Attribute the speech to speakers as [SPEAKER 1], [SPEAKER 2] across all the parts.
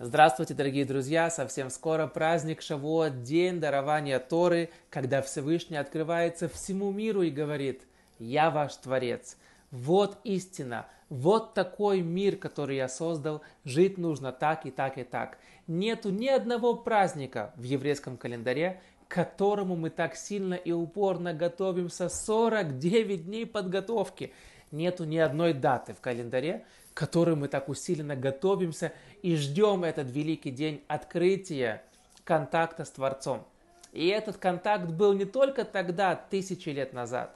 [SPEAKER 1] Здравствуйте, дорогие друзья! Совсем скоро праздник Шавуот, день дарования Торы, когда Всевышний открывается всему миру и говорит «Я ваш Творец». Вот истина, вот такой мир, который я создал, жить нужно так и так и так. Нету ни одного праздника в еврейском календаре, к которому мы так сильно и упорно готовимся 49 дней подготовки. Нету ни одной даты в календаре, к которой мы так усиленно готовимся и ждем этот великий день открытия контакта с Творцом. И этот контакт был не только тогда, тысячи лет назад,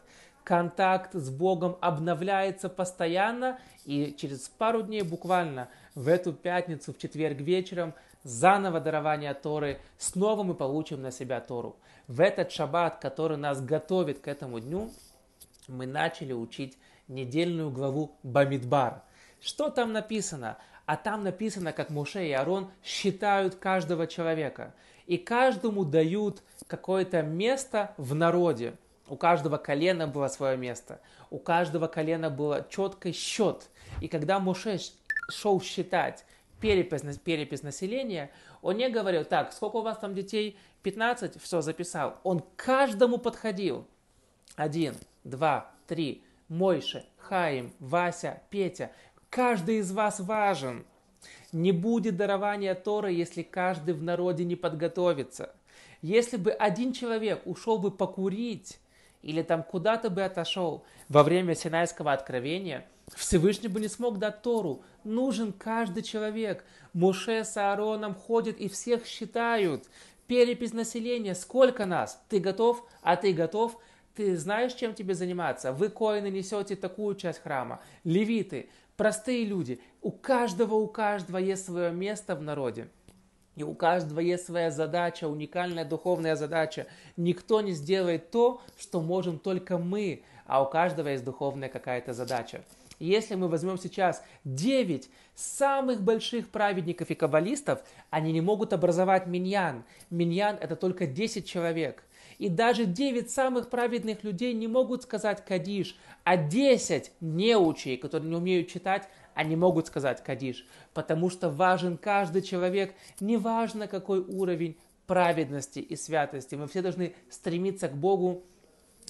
[SPEAKER 1] контакт с Богом обновляется постоянно, и через пару дней буквально в эту пятницу, в четверг вечером, заново дарование Торы, снова мы получим на себя Тору. В этот шаббат, который нас готовит к этому дню, мы начали учить недельную главу Бамидбар. Что там написано? А там написано, как Моше и Арон считают каждого человека. И каждому дают какое-то место в народе. У каждого колена было свое место. У каждого колена был четкий счет. И когда Моше шел считать перепись, перепись населения, он не говорил, так, сколько у вас там детей? 15? Все, записал. Он каждому подходил. Один, два, три. Мойше, Хаим, Вася, Петя. Каждый из вас важен. Не будет дарования Торы, если каждый в народе не подготовится. Если бы один человек ушел бы покурить, или там куда-то бы отошел во время Синайского откровения, Всевышний бы не смог дать Тору. Нужен каждый человек. Муше с Аароном ходят и всех считают. Перепись населения. Сколько нас? Ты готов? А ты готов? Ты знаешь, чем тебе заниматься? Вы, коины, несете такую часть храма. Левиты, простые люди. У каждого, у каждого есть свое место в народе. И у каждого есть своя задача, уникальная духовная задача. Никто не сделает то, что можем только мы, а у каждого есть духовная какая-то задача. Если мы возьмем сейчас 9 самых больших праведников и каббалистов, они не могут образовать миньян. Миньян – это только 10 человек. И даже 9 самых праведных людей не могут сказать кадиш, а 10 неучей, которые не умеют читать, они могут сказать Кадиш, потому что важен каждый человек, неважно какой уровень праведности и святости. Мы все должны стремиться к Богу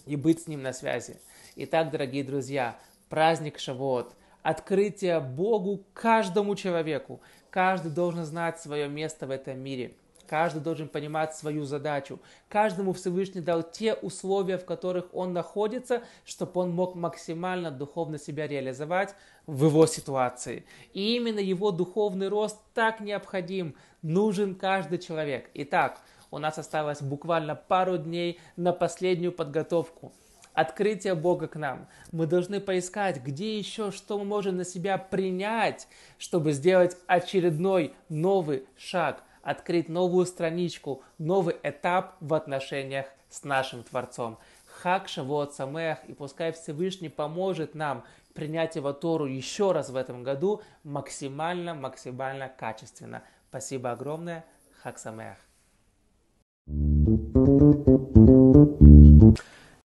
[SPEAKER 1] и быть с Ним на связи. Итак, дорогие друзья, праздник Шавуот, открытие Богу каждому человеку. Каждый должен знать свое место в этом мире – Каждый должен понимать свою задачу. Каждому Всевышний дал те условия, в которых он находится, чтобы он мог максимально духовно себя реализовать в его ситуации. И именно его духовный рост так необходим, нужен каждый человек. Итак, у нас осталось буквально пару дней на последнюю подготовку открытие Бога к нам. Мы должны поискать, где еще, что мы можем на себя принять, чтобы сделать очередной новый шаг – открыть новую страничку, новый этап в отношениях с нашим Творцом. Хак Шавуот Самех, и пускай Всевышний поможет нам принять его Тору еще раз в этом году максимально, максимально качественно. Спасибо огромное. Хак Самех.